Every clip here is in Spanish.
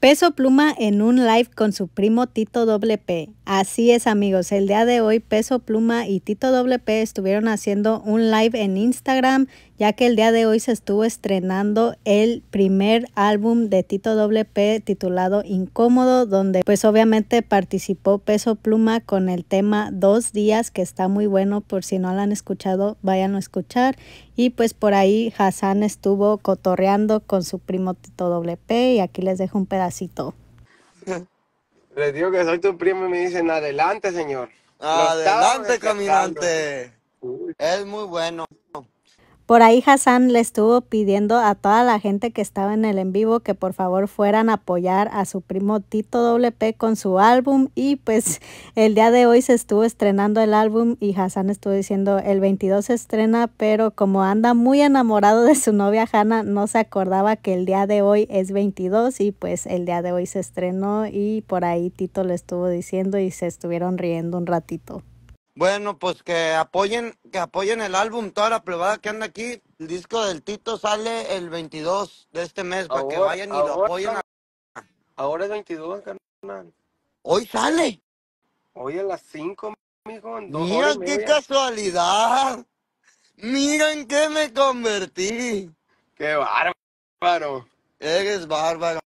Peso Pluma en un live con su primo Tito WP. Así es amigos, el día de hoy Peso Pluma y Tito WP estuvieron haciendo un live en Instagram, ya que el día de hoy se estuvo estrenando el primer álbum de Tito WP titulado Incómodo, donde pues obviamente participó Peso Pluma con el tema Dos Días, que está muy bueno, por si no lo han escuchado, vayan a escuchar. Y pues por ahí Hassan estuvo cotorreando con su primo Tito WP y aquí les dejo un pedazo les digo que soy tu primo y me dicen, adelante, señor. Adelante, caminante. Es muy bueno. Por ahí Hassan le estuvo pidiendo a toda la gente que estaba en el en vivo que por favor fueran a apoyar a su primo Tito WP con su álbum y pues el día de hoy se estuvo estrenando el álbum y Hassan estuvo diciendo el 22 se estrena pero como anda muy enamorado de su novia Hanna no se acordaba que el día de hoy es 22 y pues el día de hoy se estrenó y por ahí Tito le estuvo diciendo y se estuvieron riendo un ratito. Bueno, pues que apoyen, que apoyen el álbum, toda la probada que anda aquí. El disco del Tito sale el 22 de este mes, para que vayan y lo apoyen. A... Ahora es 22, carnal. Hoy sale. Hoy a las 5, mijo. En dos Mira qué casualidad. Mira en qué me convertí. Qué bárbaro. Eres bárbaro.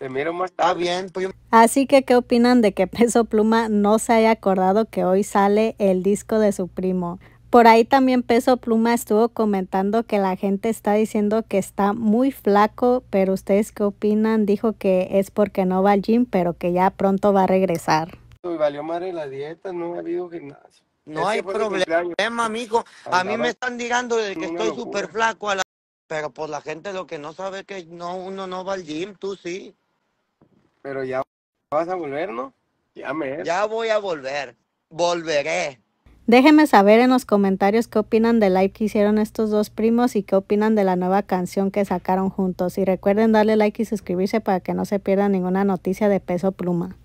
Te miro más ah, está bien, pues Así que, ¿qué opinan de que Peso Pluma no se haya acordado que hoy sale el disco de su primo? Por ahí también Peso Pluma estuvo comentando que la gente está diciendo que está muy flaco, pero ustedes qué opinan? Dijo que es porque no va al gym, pero que ya pronto va a regresar. Y valió la dieta, no ha habido gimnasio. No hay problema, amigo. A mí me están digando de que estoy súper flaco, a la... pero pues la gente lo que no sabe es que no, uno no va al gym, tú sí. Pero ya vas a volver, ¿no? Ya me. Ya voy a volver. Volveré. Déjenme saber en los comentarios qué opinan del like que hicieron estos dos primos y qué opinan de la nueva canción que sacaron juntos. Y recuerden darle like y suscribirse para que no se pierda ninguna noticia de peso pluma.